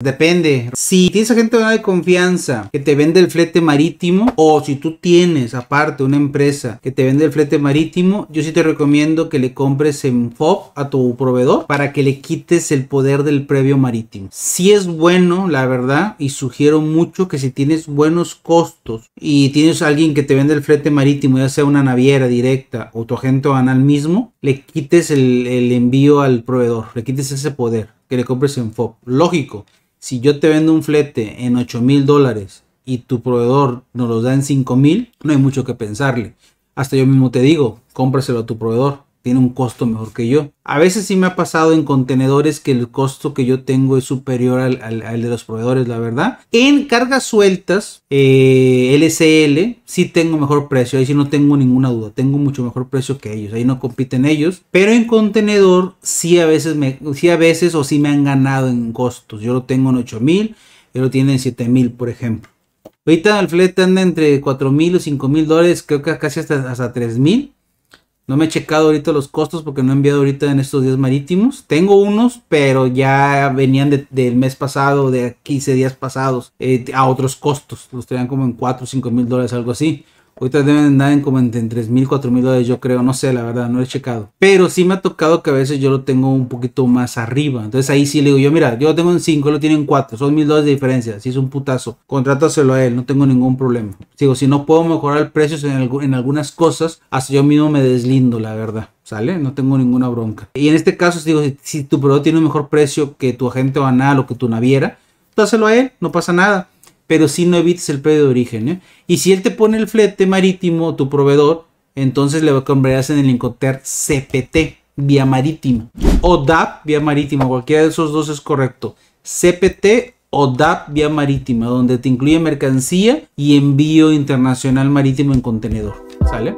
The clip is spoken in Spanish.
Depende. Si tienes gente de confianza que te vende el flete marítimo o si tú tienes aparte una empresa que te vende el flete marítimo, yo sí te recomiendo que le compres en FOB a tu proveedor para que le quites el poder del previo marítimo. Si es bueno, la verdad, y sugiero mucho que si tienes buenos costos y tienes alguien que te vende el flete marítimo, ya sea una naviera directa o tu agente anal mismo, le quites el, el envío al proveedor, le quites ese poder, que le compres en FOB. Lógico si yo te vendo un flete en 8 mil dólares y tu proveedor nos los da en 5 mil, no hay mucho que pensarle. Hasta yo mismo te digo, cómpraselo a tu proveedor tiene un costo mejor que yo. A veces sí me ha pasado en contenedores que el costo que yo tengo es superior al, de los proveedores, la verdad. En cargas sueltas, LCL, eh, sí tengo mejor precio, ahí sí no tengo ninguna duda, tengo mucho mejor precio que ellos, ahí no compiten ellos. Pero en contenedor sí a veces, me, sí a veces o sí me han ganado en costos. Yo lo tengo en 8000, ellos lo tienen en 7000, por ejemplo. Ahorita el flete anda entre 4.000 o 5.000 dólares, creo que casi hasta, hasta 3000 no me he checado ahorita los costos porque no he enviado ahorita en estos días marítimos. Tengo unos, pero ya venían del mes pasado, de 15 días pasados, eh, a otros costos. Los tenían como en 4 o 5 mil dólares, algo así. Ahorita deben andar en como entre 3000, mil, mil dólares, yo creo. No sé, la verdad, no he checado. Pero sí me ha tocado que a veces yo lo tengo un poquito más arriba. Entonces ahí sí le digo yo, mira, yo lo tengo en 5, lo tienen en 4. Son mil dólares de diferencia. Si es un putazo, contrátaselo a él, no tengo ningún problema. Digo, si no puedo mejorar precios en, en algunas cosas, hasta yo mismo me deslindo, la verdad. ¿Sale? No tengo ninguna bronca. Y en este caso, digo, si, tu producto tiene un mejor precio que tu agente banal o que tu naviera, dáselo a él, no pasa nada pero si no evites el precio de origen. ¿eh? Y si él te pone el flete marítimo, tu proveedor, entonces le comprarás en el Incoterm CPT, vía marítima, o DAP, vía marítima, cualquiera de esos dos es correcto. CPT o DAP vía marítima, donde te incluye mercancía y envío internacional marítimo en contenedor. ¿Sale?